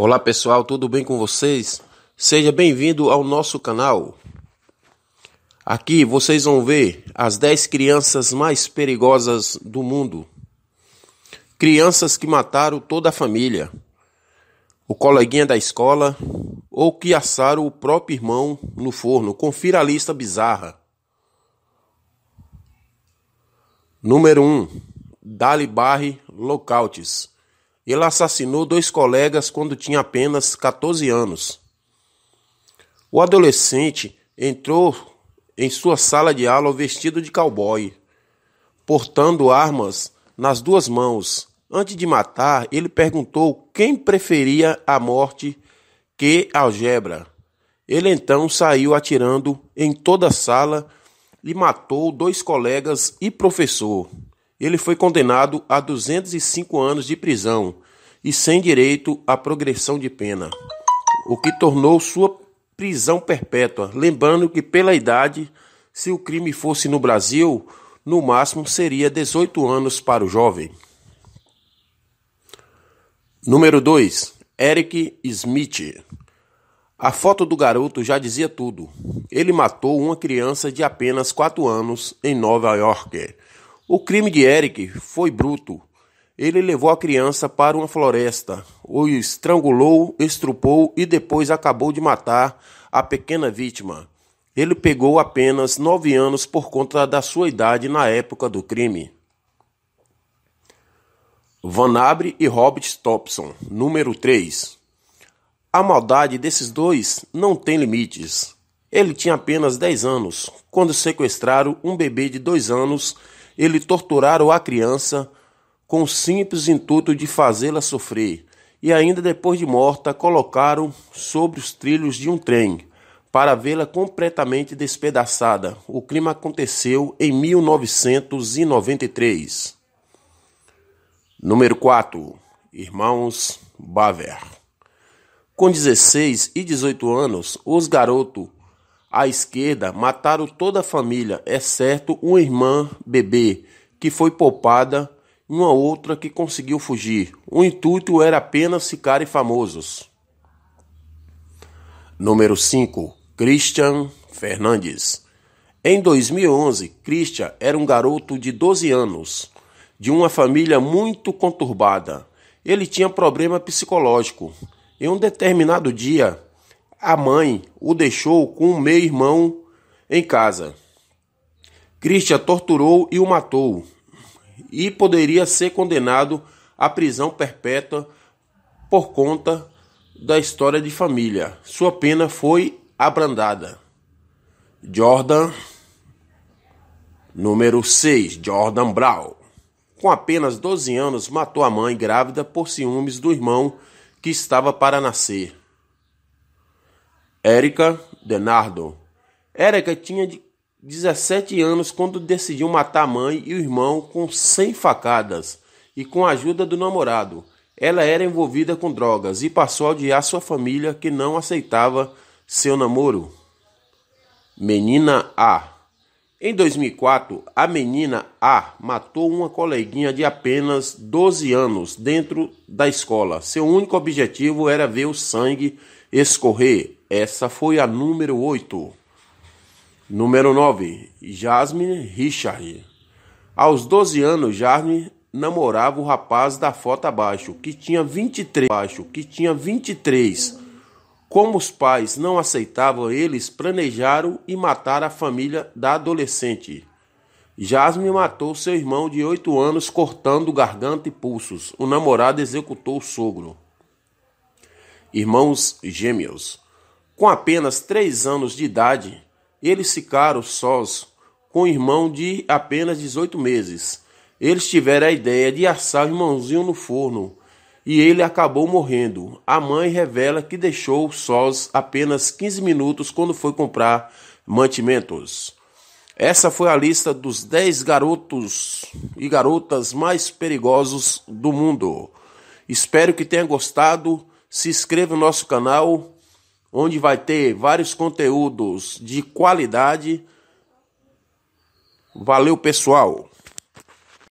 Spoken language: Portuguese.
Olá pessoal, tudo bem com vocês? Seja bem-vindo ao nosso canal. Aqui vocês vão ver as 10 crianças mais perigosas do mundo. Crianças que mataram toda a família, o coleguinha da escola ou que assaram o próprio irmão no forno. Confira a lista bizarra. Número 1. Dali Barre Locautes. Ele assassinou dois colegas quando tinha apenas 14 anos. O adolescente entrou em sua sala de aula vestido de cowboy, portando armas nas duas mãos. Antes de matar, ele perguntou quem preferia a morte que a algebra. Ele então saiu atirando em toda a sala e matou dois colegas e professor. Ele foi condenado a 205 anos de prisão e sem direito à progressão de pena, o que tornou sua prisão perpétua. Lembrando que, pela idade, se o crime fosse no Brasil, no máximo seria 18 anos para o jovem. Número 2. Eric Smith. A foto do garoto já dizia tudo. Ele matou uma criança de apenas 4 anos em Nova York. O crime de Eric foi bruto. Ele levou a criança para uma floresta, o estrangulou, estrupou e depois acabou de matar a pequena vítima. Ele pegou apenas nove anos por conta da sua idade na época do crime. Van Abre e Robert Thompson, número 3. A maldade desses dois não tem limites. Ele tinha apenas 10 anos quando sequestraram um bebê de 2 anos ele torturaram a criança com o simples intuito de fazê-la sofrer e ainda depois de morta colocaram sobre os trilhos de um trem para vê-la completamente despedaçada. O crime aconteceu em 1993. Número 4. Irmãos Baver. Com 16 e 18 anos, os garotos à esquerda, mataram toda a família, exceto uma irmã bebê, que foi poupada, e uma outra que conseguiu fugir. O intuito era apenas ficarem famosos. Número 5. Christian Fernandes. Em 2011, Christian era um garoto de 12 anos, de uma família muito conturbada. Ele tinha problema psicológico. Em um determinado dia, a mãe o deixou com o meu irmão em casa. Christian torturou e o matou e poderia ser condenado à prisão perpétua por conta da história de família. Sua pena foi abrandada. Jordan, número 6, Jordan Brown. Com apenas 12 anos, matou a mãe grávida por ciúmes do irmão que estava para nascer. Érica Denardo. Érica tinha 17 anos quando decidiu matar a mãe e o irmão com 100 facadas e com a ajuda do namorado. Ela era envolvida com drogas e passou a odiar sua família que não aceitava seu namoro. Menina A. Em 2004, a menina A matou uma coleguinha de apenas 12 anos dentro da escola. Seu único objetivo era ver o sangue escorrer. Essa foi a número 8. Número 9, Jasmine Richard. Aos 12 anos, Jasmine namorava o rapaz da foto abaixo, que tinha 23, abaixo, que tinha 23. Como os pais não aceitavam, eles planejaram e mataram a família da adolescente. Jasmine matou seu irmão de 8 anos cortando garganta e pulsos. O namorado executou o sogro. Irmãos gêmeos. Com apenas três anos de idade, eles ficaram sós com o um irmão de apenas 18 meses. Eles tiveram a ideia de assar o irmãozinho no forno e ele acabou morrendo. A mãe revela que deixou sós apenas 15 minutos quando foi comprar mantimentos. Essa foi a lista dos 10 garotos e garotas mais perigosos do mundo. Espero que tenha gostado. Se inscreva no nosso canal onde vai ter vários conteúdos de qualidade. Valeu, pessoal!